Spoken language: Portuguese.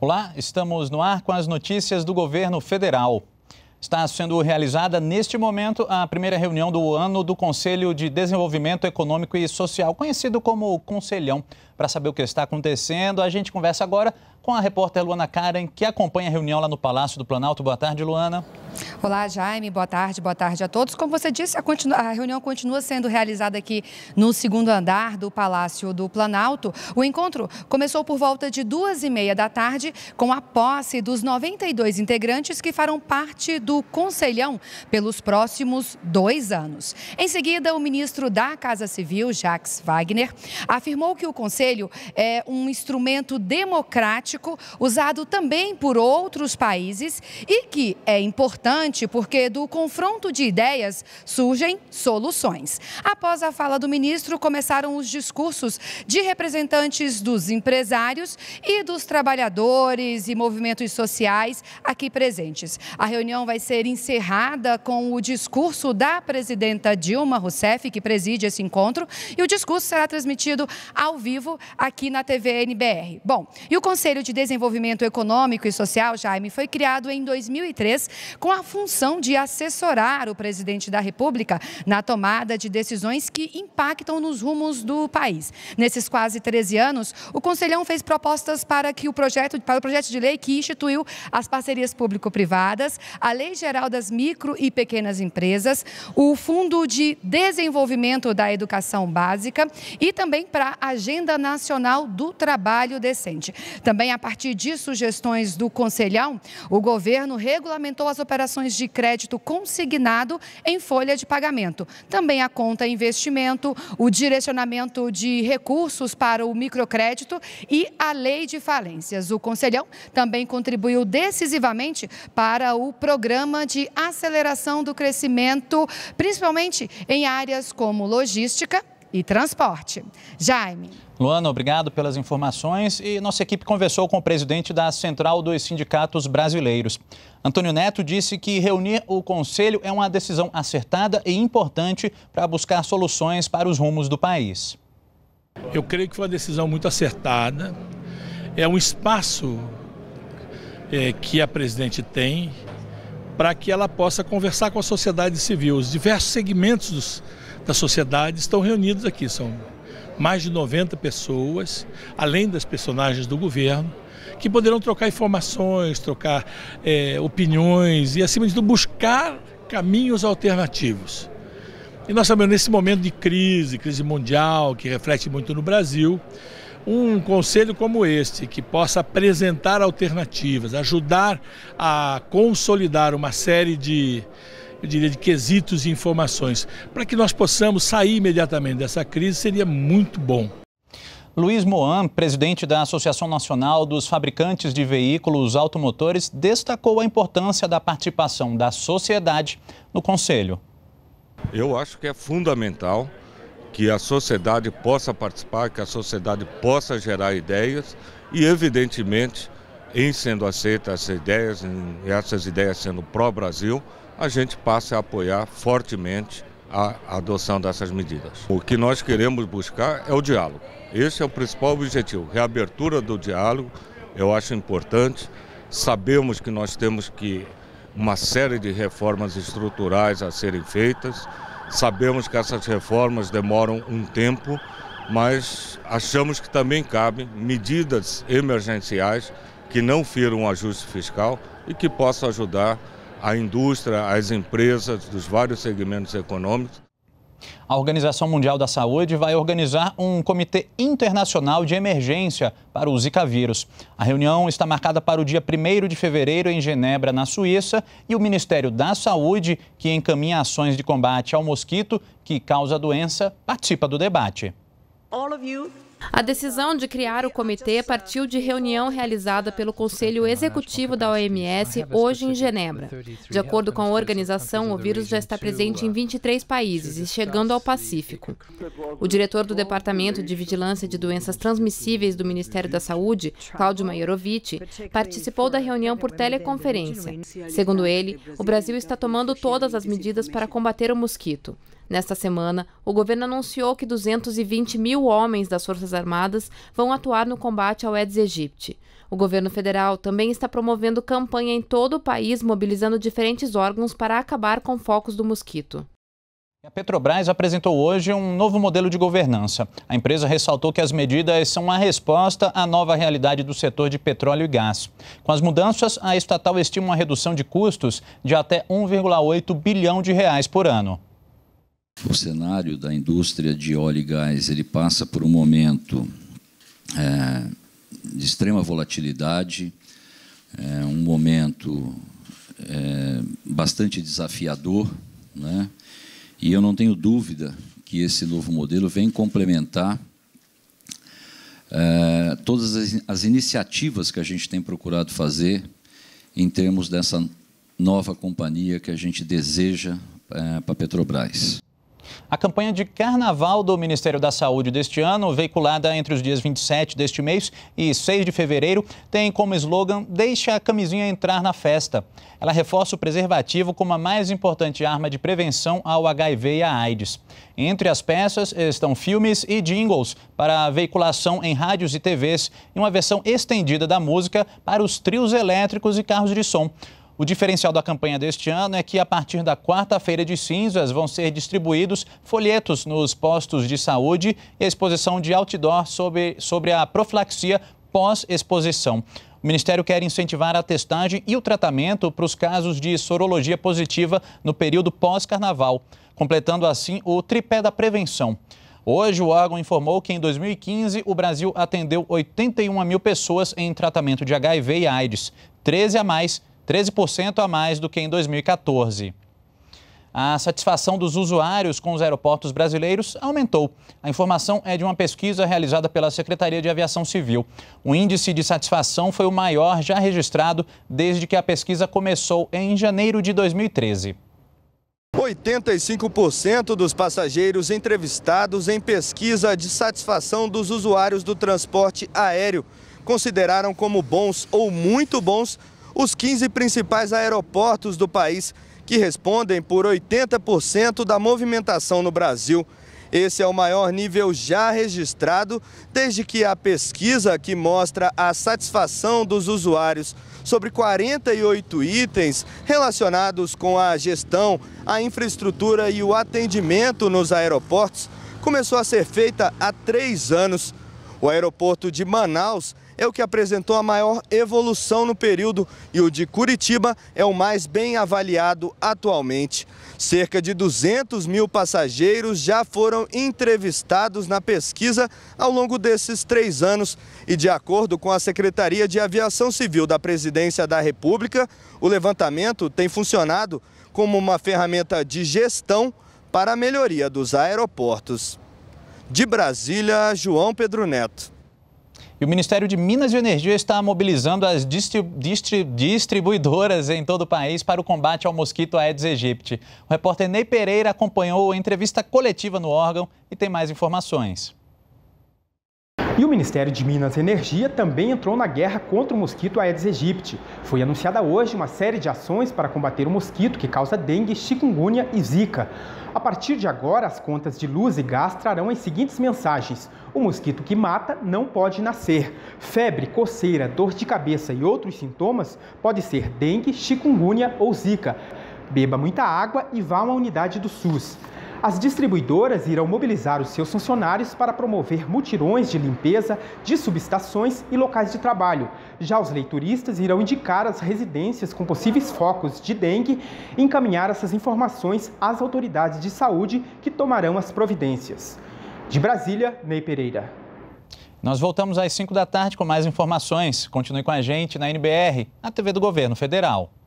Olá, estamos no ar com as notícias do governo federal. Está sendo realizada neste momento a primeira reunião do ano do Conselho de Desenvolvimento Econômico e Social, conhecido como Conselhão. Para saber o que está acontecendo, a gente conversa agora com a repórter Luana Karen, que acompanha a reunião lá no Palácio do Planalto. Boa tarde, Luana. Olá, Jaime. Boa tarde, boa tarde a todos. Como você disse, a, continu... a, reunião continua sendo realizada aqui no segundo andar do Palácio do Planalto. O encontro começou por volta de duas e meia da tarde com a posse dos 92 integrantes que farão parte do Conselhão pelos próximos dois anos. Em seguida, o ministro da Casa Civil, Jacques Wagner, afirmou que o Conselho é um instrumento democrático usado também por outros países e que é importante importante porque do confronto de ideias surgem soluções. Após a fala do ministro, começaram os discursos de representantes dos empresários e dos trabalhadores e movimentos sociais aqui presentes. A reunião vai ser encerrada com o discurso da presidenta Dilma Rousseff, que preside esse encontro, e o discurso será transmitido ao vivo aqui na TV NBR. Bom, e o Conselho de Desenvolvimento Econômico e Social, Jaime, foi criado em 2003 com com a função de assessorar o presidente da República na tomada de decisões que impactam nos rumos do país. Nesses quase 13 anos, o Conselhão fez propostas para que o projeto, para o projeto de lei que instituiu as parcerias público-privadas, a Lei Geral das Micro e Pequenas Empresas, o Fundo de Desenvolvimento da Educação Básica e também para a Agenda Nacional do Trabalho Decente. Também a partir de sugestões do Conselhão, o governo regulamentou as operações operações de crédito consignado em folha de pagamento. Também a conta investimento, o direcionamento de recursos para o microcrédito e a lei de falências. O Conselhão também contribuiu decisivamente para o programa de aceleração do crescimento, principalmente em áreas como logística, e transporte. Jaime. Luana, obrigado pelas informações e nossa equipe conversou com o presidente da Central dos Sindicatos Brasileiros. Antônio Neto disse que reunir o conselho é uma decisão acertada e importante para buscar soluções para os rumos do país. Eu creio que foi uma decisão muito acertada. É um espaço é, que a presidente tem para que ela possa conversar com a sociedade civil, os diversos segmentos dos da sociedade estão reunidos aqui. São mais de 90 pessoas, além das personagens do governo, que poderão trocar informações, trocar é, opiniões e, acima de tudo, buscar caminhos alternativos. E nós sabemos, nesse momento de crise, crise mundial, que reflete muito no Brasil, um conselho como este, que possa apresentar alternativas, ajudar a consolidar uma série de eu diria, de quesitos e informações. Para que nós possamos sair imediatamente dessa crise seria muito bom. Luiz Moan, presidente da Associação Nacional dos Fabricantes de Veículos Automotores, destacou a importância da participação da sociedade no Conselho. Eu acho que é fundamental que a sociedade possa participar, que a sociedade possa gerar ideias e, evidentemente, em sendo aceitas essas ideias, essas ideias sendo pró-Brasil, a gente passa a apoiar fortemente a adoção dessas medidas. O que nós queremos buscar é o diálogo. Esse é o principal objetivo, reabertura do diálogo, eu acho importante. Sabemos que nós temos que uma série de reformas estruturais a serem feitas. Sabemos que essas reformas demoram um tempo, mas achamos que também cabem medidas emergenciais que não firam o um ajuste fiscal e que possam ajudar a indústria, as empresas dos vários segmentos econômicos. A Organização Mundial da Saúde vai organizar um comitê internacional de emergência para o Zika vírus. A reunião está marcada para o dia 1 de fevereiro em Genebra, na Suíça, e o Ministério da Saúde, que encaminha ações de combate ao mosquito que causa a doença, participa do debate. All of you a decisão de criar o comitê partiu de reunião realizada pelo Conselho Executivo da OMS hoje em Genebra. De acordo com a organização, o vírus já está presente em 23 países e chegando ao Pacífico. O diretor do Departamento de Vigilância de Doenças Transmissíveis do Ministério da Saúde, Cláudio Maiorovici, participou da reunião por teleconferência. Segundo ele, o Brasil está tomando todas as medidas para combater o mosquito. Nesta semana, o governo anunciou que 220 mil homens das Forças Armadas vão atuar no combate ao Aedes aegypti. O governo federal também está promovendo campanha em todo o país, mobilizando diferentes órgãos para acabar com focos do mosquito. A Petrobras apresentou hoje um novo modelo de governança. A empresa ressaltou que as medidas são a resposta à nova realidade do setor de petróleo e gás. Com as mudanças, a estatal estima uma redução de custos de até 1,8 bilhão de reais por ano o cenário da indústria de óleo e gás ele passa por um momento é, de extrema volatilidade, é, um momento é, bastante desafiador, né? e eu não tenho dúvida que esse novo modelo vem complementar é, todas as, as iniciativas que a gente tem procurado fazer em termos dessa nova companhia que a gente deseja é, para a Petrobras. A campanha de carnaval do Ministério da Saúde deste ano, veiculada entre os dias 27 deste mês e 6 de fevereiro, tem como slogan Deixa a camisinha entrar na festa. Ela reforça o preservativo como a mais importante arma de prevenção ao HIV e à AIDS. Entre as peças estão filmes e jingles para veiculação em rádios e TVs e uma versão estendida da música para os trios elétricos e carros de som. O diferencial da campanha deste ano é que, a partir da quarta-feira de cinzas, vão ser distribuídos folhetos nos postos de saúde e exposição de outdoor sobre, sobre a profilaxia pós-exposição. O Ministério quer incentivar a testagem e o tratamento para os casos de sorologia positiva no período pós-carnaval, completando assim o tripé da prevenção. Hoje, o órgão informou que em 2015 o Brasil atendeu 81 mil pessoas em tratamento de HIV e AIDS, 13 a mais 13% a mais do que em 2014. A satisfação dos usuários com os aeroportos brasileiros aumentou. A informação é de uma pesquisa realizada pela Secretaria de Aviação Civil. O índice de satisfação foi o maior já registrado desde que a pesquisa começou em janeiro de 2013. 85% dos passageiros entrevistados em pesquisa de satisfação dos usuários do transporte aéreo consideraram como bons ou muito bons os 15 principais aeroportos do país, que respondem por 80% da movimentação no Brasil. Esse é o maior nível já registrado desde que a pesquisa que mostra a satisfação dos usuários sobre 48 itens relacionados com a gestão, a infraestrutura e o atendimento nos aeroportos começou a ser feita há três anos. O aeroporto de Manaus é o que apresentou a maior evolução no período e o de Curitiba é o mais bem avaliado atualmente. Cerca de 200 mil passageiros já foram entrevistados na pesquisa ao longo desses três anos e, de acordo com a Secretaria de Aviação Civil da Presidência da República, o levantamento tem funcionado como uma ferramenta de gestão para a melhoria dos aeroportos. De Brasília, João Pedro Neto. E o Ministério de Minas e Energia está mobilizando as distri distribuidoras em todo o país para o combate ao mosquito Aedes aegypti. O repórter Ney Pereira acompanhou a entrevista coletiva no órgão e tem mais informações. E o Ministério de Minas e Energia também entrou na guerra contra o mosquito Aedes aegypti. Foi anunciada hoje uma série de ações para combater o mosquito que causa dengue, chikungunya e zika. A partir de agora, as contas de luz e gás trarão as seguintes mensagens: o mosquito que mata não pode nascer. Febre, coceira, dor de cabeça e outros sintomas pode ser dengue, chikungunya ou zika. Beba muita água e vá a uma unidade do SUS. As distribuidoras irão mobilizar os seus funcionários para promover mutirões de limpeza de subestações e locais de trabalho. Já os leituristas irão indicar as residências com possíveis focos de dengue e encaminhar essas informações às autoridades de saúde que tomarão as providências. De Brasília, Ney Pereira. Nós voltamos às 5 da tarde com mais informações. Continue com a gente na NBR, a TV do Governo Federal.